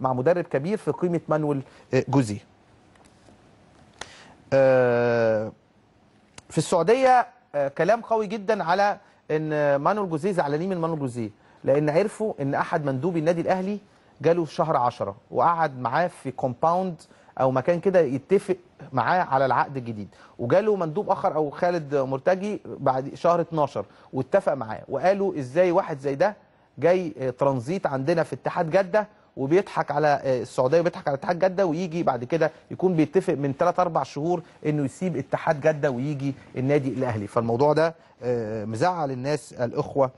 مع مدرب كبير في قيمه مانويل آه، جوزيه آه، في السعوديه آه، كلام قوي جدا على ان مانويل جوزيه زعلانين من مانويل جوزيه لان عرفوا ان احد مندوبي النادي الاهلي جاله في شهر 10 وقعد معاه في كومباوند او مكان كده يتفق معاه على العقد الجديد وجاله مندوب اخر او خالد مرتجي بعد شهر 12 واتفق معاه وقالوا ازاي واحد زي ده جاي ترانزيت عندنا في اتحاد جده وبيضحك على آه، السعوديه وبيضحك على اتحاد جده ويجي بعد كده يكون بيتفق من 3 4 شهور انه يسيب اتحاد جده ويجي النادي الاهلي فالموضوع ده آه، مزعل الناس الاخوه